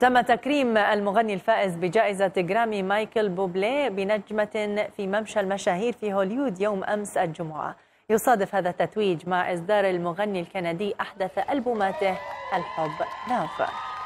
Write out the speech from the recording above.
تم تكريم المغني الفائز بجائزة جرامي مايكل بوبلي بنجمة في ممشى المشاهير في هوليود يوم أمس الجمعة يصادف هذا التتويج مع إصدار المغني الكندي أحدث ألبوماته الحب نافع